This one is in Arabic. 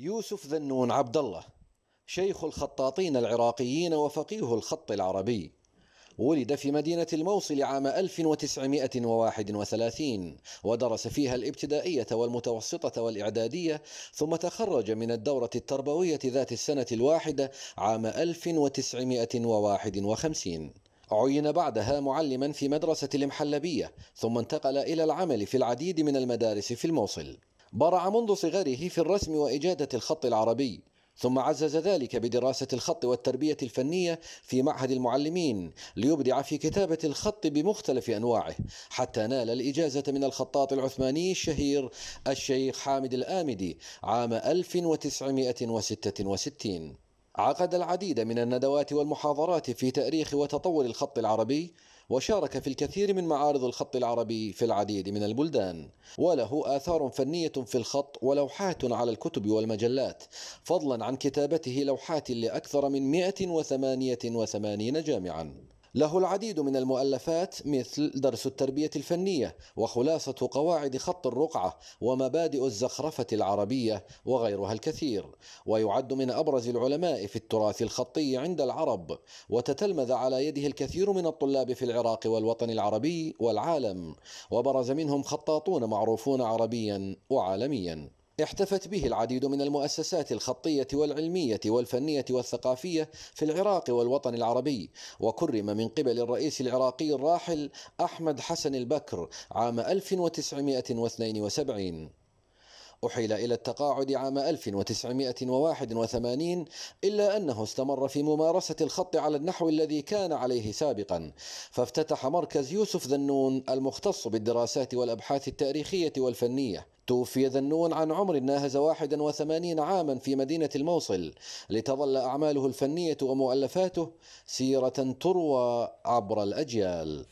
يوسف ذنون عبد الله شيخ الخطاطين العراقيين وفقيه الخط العربي ولد في مدينة الموصل عام 1931 ودرس فيها الابتدائية والمتوسطة والإعدادية ثم تخرج من الدورة التربوية ذات السنة الواحدة عام 1951 عين بعدها معلما في مدرسة المحلبية ثم انتقل إلى العمل في العديد من المدارس في الموصل برع منذ صغره في الرسم وإجادة الخط العربي ثم عزز ذلك بدراسة الخط والتربية الفنية في معهد المعلمين ليبدع في كتابة الخط بمختلف أنواعه حتى نال الإجازة من الخطاط العثماني الشهير الشيخ حامد الآمدي عام 1966 عقد العديد من الندوات والمحاضرات في تأريخ وتطور الخط العربي وشارك في الكثير من معارض الخط العربي في العديد من البلدان وله آثار فنية في الخط ولوحات على الكتب والمجلات فضلا عن كتابته لوحات لأكثر من 188 جامعاً له العديد من المؤلفات مثل درس التربية الفنية وخلاصة قواعد خط الرقعة ومبادئ الزخرفة العربية وغيرها الكثير ويعد من أبرز العلماء في التراث الخطي عند العرب وتتلمذ على يده الكثير من الطلاب في العراق والوطن العربي والعالم وبرز منهم خطاطون معروفون عربيا وعالميا احتفت به العديد من المؤسسات الخطية والعلمية والفنية والثقافية في العراق والوطن العربي وكرم من قبل الرئيس العراقي الراحل أحمد حسن البكر عام 1972 أحيل إلى التقاعد عام 1981 إلا أنه استمر في ممارسة الخط على النحو الذي كان عليه سابقا فافتتح مركز يوسف ذنون المختص بالدراسات والأبحاث التاريخية والفنية توفي ذنون عن عمر ناهز 81 عاما في مدينة الموصل لتظل أعماله الفنية ومؤلفاته سيرة تروى عبر الأجيال